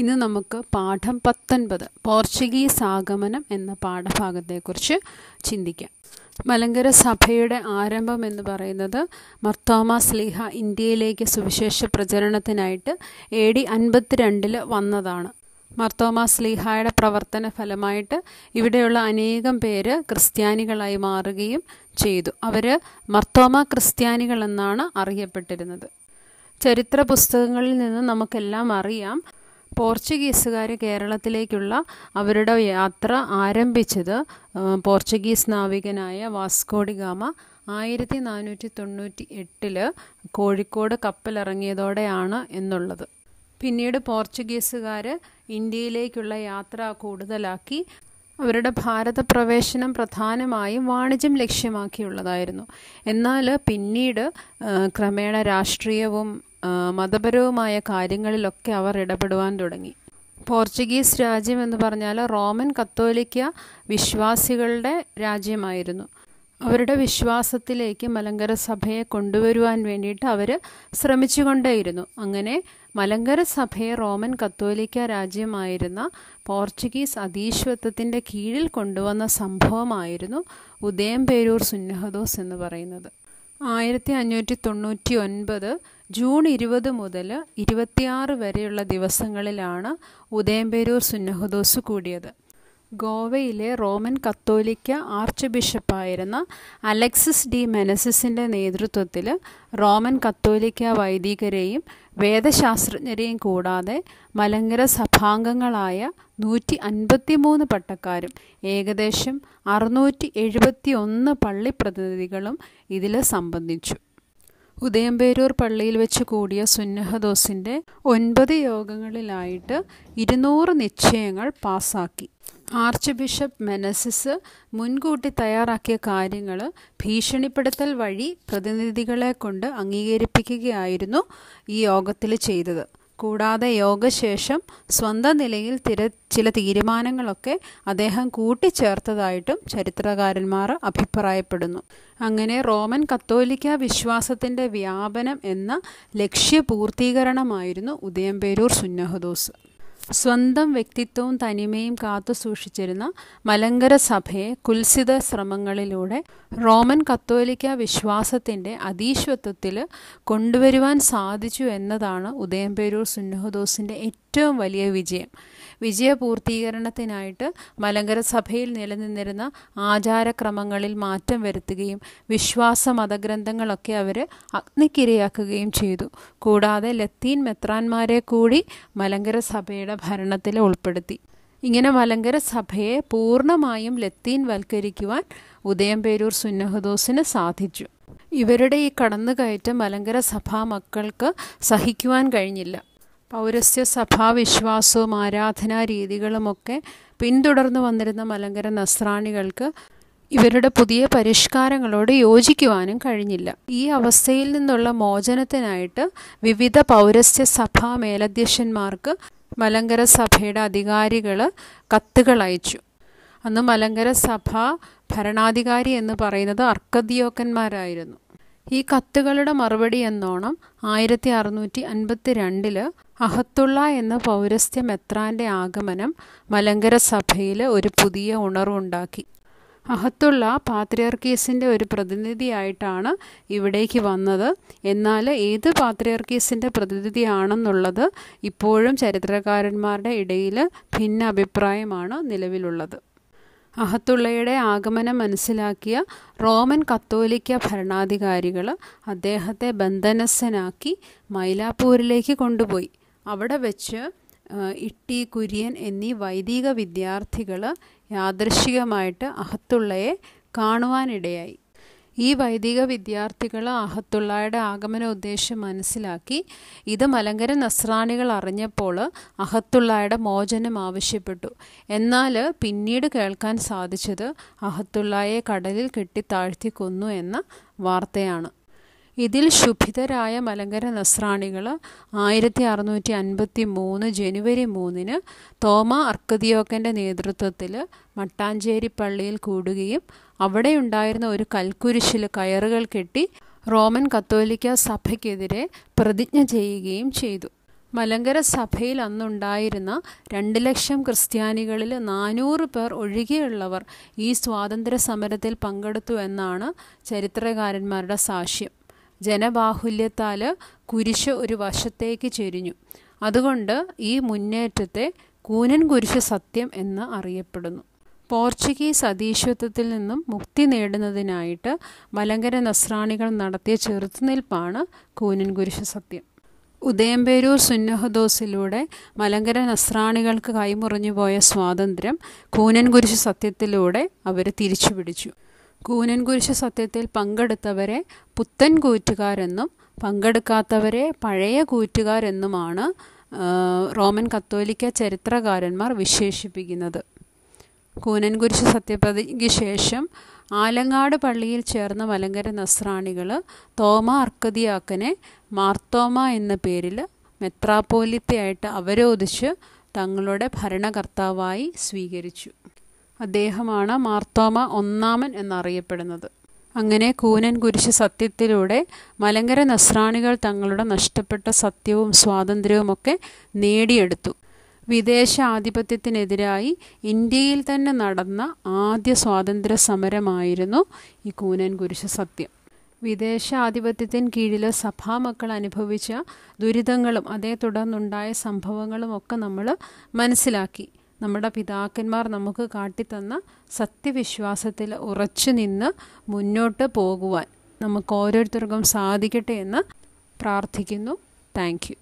ഇന്ന് നമുക്ക് പാഠം പത്തൊൻപത് പോർച്ചുഗീസ് ആഗമനം എന്ന പാഠഭാഗത്തെക്കുറിച്ച് ചിന്തിക്കാം മലങ്കര സഭയുടെ ആരംഭം എന്ന് പറയുന്നത് മർത്തോമ സ്ലീഹ ഇന്ത്യയിലേക്ക് സുവിശേഷ പ്രചരണത്തിനായിട്ട് എ ഡി അൻപത്തിരണ്ടിൽ വന്നതാണ് മർത്തോമ സ്ലിഹായുടെ പ്രവർത്തന ഫലമായിട്ട് ഇവിടെയുള്ള അനേകം പേര് ക്രിസ്ത്യാനികളായി മാറുകയും ചെയ്തു അവർ മർത്തോമ ക്രിസ്ത്യാനികൾ എന്നാണ് അറിയപ്പെട്ടിരുന്നത് ചരിത്ര പുസ്തകങ്ങളിൽ നിന്ന് നമുക്കെല്ലാം അറിയാം പോർച്ചുഗീസുകാർ കേരളത്തിലേക്കുള്ള അവരുടെ യാത്ര ആരംഭിച്ചത് പോർച്ചുഗീസ് നാവികനായ വാസ്കോഡി ഗാമ ആയിരത്തി നാനൂറ്റി തൊണ്ണൂറ്റി എട്ടിൽ കോഴിക്കോട് കപ്പലിറങ്ങിയതോടെയാണ് എന്നുള്ളത് പിന്നീട് പോർച്ചുഗീസുകാർ ഇന്ത്യയിലേക്കുള്ള യാത്ര കൂടുതലാക്കി അവരുടെ ഭാരത പ്രവേശനം പ്രധാനമായും വാണിജ്യം ലക്ഷ്യമാക്കിയുള്ളതായിരുന്നു എന്നാൽ പിന്നീട് ക്രമേണ രാഷ്ട്രീയവും മതപരവുമായ കാര്യങ്ങളിലൊക്കെ അവർ ഇടപെടുവാൻ തുടങ്ങി പോർച്ചുഗീസ് രാജ്യം എന്ന് പറഞ്ഞാൽ റോമൻ കത്തോലിക്ക വിശ്വാസികളുടെ രാജ്യമായിരുന്നു അവരുടെ വിശ്വാസത്തിലേക്ക് മലങ്കര സഭയെ കൊണ്ടുവരുവാൻ വേണ്ടിയിട്ട് അവർ ശ്രമിച്ചുകൊണ്ടേയിരുന്നു അങ്ങനെ മലങ്കര സഭയെ റോമൻ കത്തോലിക്ക രാജ്യമായിരുന്ന പോർച്ചുഗീസ് അധീശ്വത്വത്തിൻ്റെ കീഴിൽ കൊണ്ടുവന്ന സംഭവമായിരുന്നു ഉദയം പേരൂർ സുന്നഹദോസ് എന്ന് പറയുന്നത് ആയിരത്തി അഞ്ഞൂറ്റി തൊണ്ണൂറ്റി ഒൻപത് ജൂൺ ഇരുപത് മുതൽ ഇരുപത്തിയാറ് വരെയുള്ള ദിവസങ്ങളിലാണ് ഉദയംപേരൂർ സുന്നഹദോസ് കൂടിയത് ഗോവയിലെ റോമൻ കത്തോലിക്ക ആർച്ച് ബിഷപ്പായിരുന്ന അലക്സിസ് ഡി മെനസിസിൻ്റെ നേതൃത്വത്തിൽ റോമൻ കത്തോലിക്ക വൈദികരെയും വേദശാസ്ത്രജ്ഞരെയും കൂടാതെ മലങ്കര സഭാംഗങ്ങളായ നൂറ്റി അൻപത്തി മൂന്ന് പട്ടക്കാരും ഏകദേശം അറുന്നൂറ്റി എഴുപത്തി ഒന്ന് പള്ളി പ്രതിനിധികളും ഇതിൽ സംബന്ധിച്ചു ഉദയംപേരൂർ പള്ളിയിൽ വെച്ച് കൂടിയ സുന്നഹദോസിൻ്റെ ഒൻപത് യോഗങ്ങളിലായിട്ട് ഇരുന്നൂറ് നിശ്ചയങ്ങൾ പാസാക്കി ആർച്ച് ബിഷപ്പ് മെനസിസ് മുൻകൂട്ടി തയ്യാറാക്കിയ കാര്യങ്ങൾ ഭീഷണിപ്പെടുത്തൽ വഴി പ്രതിനിധികളെ കൊണ്ട് അംഗീകരിപ്പിക്കുകയായിരുന്നു ഈ യോഗത്തിൽ ചെയ്തത് കൂടാതെ യോഗശേഷം സ്വന്തം നിലയിൽ തിര ചില തീരുമാനങ്ങളൊക്കെ അദ്ദേഹം കൂട്ടിച്ചേർത്തതായിട്ടും ചരിത്രകാരന്മാർ അഭിപ്രായപ്പെടുന്നു അങ്ങനെ റോമൻ കത്തോലിക്ക വിശ്വാസത്തിൻ്റെ വ്യാപനം എന്ന ലക്ഷ്യപൂർത്തീകരണമായിരുന്നു ഉദയംപേരൂർ സുന്നഹദോസ് സ്വന്തം വ്യക്തിത്വവും തനിമയും കാത്തു സൂക്ഷിച്ചിരുന്ന മലങ്കര സഭയെ കുൽസിത ശ്രമങ്ങളിലൂടെ റോമൻ കത്തോലിക്ക വിശ്വാസത്തിൻ്റെ അതീശ്വത്വത്തിൽ കൊണ്ടുവരുവാൻ സാധിച്ചു എന്നതാണ് ഉദയംപേരൂർ സുന്നഹദോസിൻ്റെ ഏറ്റവും വലിയ വിജയം വിജയപൂർത്തീകരണത്തിനായിട്ട് മലങ്കര സഭയിൽ നിലനിന്നിരുന്ന ആചാരക്രമങ്ങളിൽ മാറ്റം വരുത്തുകയും വിശ്വാസ മതഗ്രന്ഥങ്ങളൊക്കെ അവർ അഗ്നിക്കിരയാക്കുകയും ചെയ്തു കൂടാതെ ലത്തീൻ മെത്രാന്മാരെ കൂടി മലങ്കര സഭയുടെ ഭരണത്തിൽ ഉൾപ്പെടുത്തി ഇങ്ങനെ മലങ്കര സഭയെ പൂർണ്ണമായും ലത്തീൻ വൽക്കരിക്കുവാൻ ഉദയംപേരൂർ സുന്നഹദോസിന് സാധിച്ചു ഇവരുടെ ഈ കടന്നുകയറ്റം മലങ്കര സഭാ മക്കൾക്ക് സഹിക്കുവാൻ കഴിഞ്ഞില്ല സഭാ സഭാവിശ്വാസവും ആരാധനാ രീതികളുമൊക്കെ പിന്തുടർന്നു വന്നിരുന്ന മലങ്കര നസ്രാണികൾക്ക് ഇവരുടെ പുതിയ പരിഷ്കാരങ്ങളോട് യോജിക്കുവാനും കഴിഞ്ഞില്ല ഈ അവസ്ഥയിൽ നിന്നുള്ള മോചനത്തിനായിട്ട് വിവിധ പൗരസ്യ സഭാ മേലധ്യക്ഷന്മാർക്ക് മലങ്കര സഭയുടെ അധികാരികൾ കത്തുകൾ അയച്ചു അന്ന് മലങ്കര സഭ ഭരണാധികാരി എന്ന് പറയുന്നത് അർക്കദിയോക്കന്മാരായിരുന്നു ഈ കത്തുകളുടെ മറുപടി എന്നോണം ആയിരത്തി അറുന്നൂറ്റി അൻപത്തി രണ്ടില് അഹത്തുള്ള എന്ന പൗരസ്ത്യ മെത്രാൻ്റെ ആഗമനം മലങ്കര സഭയിൽ ഒരു പുതിയ ഉണർവുണ്ടാക്കി അഹത്തുള്ള പാത്രിയാർക്കീസിൻ്റെ ഒരു പ്രതിനിധിയായിട്ടാണ് ഇവിടേക്ക് വന്നത് എന്നാൽ ഏത് പാത്രിയാർക്കീസിൻ്റെ പ്രതിനിധിയാണെന്നുള്ളത് ഇപ്പോഴും ചരിത്രകാരന്മാരുടെ ഇടയിൽ ഭിന്ന അഭിപ്രായമാണ് നിലവിലുള്ളത് അഹത്തുള്ളയുടെ ആഗമനം മനസ്സിലാക്കിയ റോമൻ കത്തോലിക്ക ഭരണാധികാരികൾ അദ്ദേഹത്തെ ബന്ധനസ്ഥനാക്കി മൈലാപ്പൂരിലേക്ക് കൊണ്ടുപോയി അവിടെ വെച്ച് ഇട്ടി കുര്യൻ എന്നീ വൈദിക വിദ്യാർത്ഥികൾ യാദൃശികമായിട്ട് അഹത്തുള്ളയെ കാണുവാനിടയായി ഈ വൈദിക വിദ്യാർത്ഥികൾ അഹത്തുള്ളയുടെ ആഗമന ഉദ്ദേശം മനസ്സിലാക്കി ഇത് മലങ്കര നസ്രാണികൾ അറിഞ്ഞപ്പോൾ അഹത്തുള്ളയുടെ മോചനം ആവശ്യപ്പെട്ടു എന്നാൽ പിന്നീട് കേൾക്കാൻ സാധിച്ചത് അഹത്തുള്ളയെ കടലിൽ കെട്ടിത്താഴ്ത്തി കൊന്നു എന്ന വാർത്തയാണ് ഇതിൽ ശുഭിതരായ മലങ്കര നസ്രാണികൾ ആയിരത്തി അറുന്നൂറ്റി അൻപത്തി മൂന്ന് ജനുവരി മൂന്നിന് തോമ അർക്കദിയോക്കൻ്റെ നേതൃത്വത്തിൽ മട്ടാഞ്ചേരി പള്ളിയിൽ കൂടുകയും അവിടെയുണ്ടായിരുന്ന ഒരു കൽക്കുരിശിൽ കയറുകൾ കെട്ടി റോമൻ കത്തോലിക്ക സഭയ്ക്കെതിരെ പ്രതിജ്ഞ ചെയ്യുകയും ചെയ്തു മലങ്കര സഭയിൽ അന്നുണ്ടായിരുന്ന രണ്ട് ലക്ഷം ക്രിസ്ത്യാനികളിൽ നാനൂറ് പേർ ഒഴികെയുള്ളവർ ഈ സ്വാതന്ത്ര്യ സമരത്തിൽ പങ്കെടുത്തു എന്നാണ് ചരിത്രകാരന്മാരുടെ സാക്ഷ്യം ജനബാഹുല്യത്താൽ കുരിശ് ഒരു വശത്തേക്ക് ചെരിഞ്ഞു അതുകൊണ്ട് ഈ മുന്നേറ്റത്തെ കൂനൻ കുരിശ് സത്യം എന്ന് അറിയപ്പെടുന്നു പോർച്ചുഗീസ് അധീശത്വത്തിൽ നിന്നും മുക്തി നേടുന്നതിനായിട്ട് മലങ്കര നസ്രാണികൾ നടത്തിയ ചെറുത്തുനിൽപ്പാണ് കൂനൻ കുരിശ് സത്യം ഉദയംപേരൂർ സുന്നഹദോസിലൂടെ മലങ്കര നസ്രാണികൾക്ക് കൈമുറിഞ്ഞു പോയ സ്വാതന്ത്ര്യം കൂനൻ കുരിശ് സത്യത്തിലൂടെ അവർ തിരിച്ചുപിടിച്ചു കൂനൻ സത്യത്തിൽ പങ്കെടുത്തവരെ പുത്തൻ കൂറ്റുകാരെന്നും പങ്കെടുക്കാത്തവരെ പഴയ കൂറ്റുകാരെന്നുമാണ് റോമൻ കത്തോലിക്ക ചരിത്രകാരന്മാർ വിശേഷിപ്പിക്കുന്നത് കൂനൻ കുരിശ് ശേഷം ആലങ്ങാട് പള്ളിയിൽ ചേർന്ന മലങ്കര നസ്രാണികൾ തോമ അർക്കതിയാക്കനെ മാർത്തോമ എന്ന പേരിൽ മെത്രാപ്പോലിത്തയായിട്ട് അവരോധിച്ച് തങ്ങളുടെ ഭരണകർത്താവായി സ്വീകരിച്ചു അദ്ദേഹമാണ് മാർത്തോമ ഒന്നാമൻ എന്നറിയപ്പെടുന്നത് അങ്ങനെ കൂനൻ കുരിശ് സത്യത്തിലൂടെ മലങ്കര നസ്രാണികൾ തങ്ങളുടെ നഷ്ടപ്പെട്ട സത്യവും സ്വാതന്ത്ര്യവുമൊക്കെ നേടിയെടുത്തു വിദേശ ആധിപത്യത്തിനെതിരായി ഇന്ത്യയിൽ തന്നെ നടന്ന ആദ്യ സ്വാതന്ത്ര്യ സമരമായിരുന്നു ഈ കൂനൻ കുരിശ് സത്യം വിദേശാധിപത്യത്തിന് കീഴിലെ സഭാമക്കൾ അനുഭവിച്ച ദുരിതങ്ങളും അതേ തുടർന്നുണ്ടായ സംഭവങ്ങളും ഒക്കെ നമ്മൾ മനസ്സിലാക്കി നമ്മുടെ പിതാക്കന്മാർ നമുക്ക് കാട്ടിത്തന്ന സത്യവിശ്വാസത്തിൽ ഉറച്ചു നിന്ന് മുന്നോട്ട് പോകുവാൻ നമുക്ക് ഓരോരുത്തർക്കും സാധിക്കട്ടെ എന്ന് പ്രാർത്ഥിക്കുന്നു താങ്ക്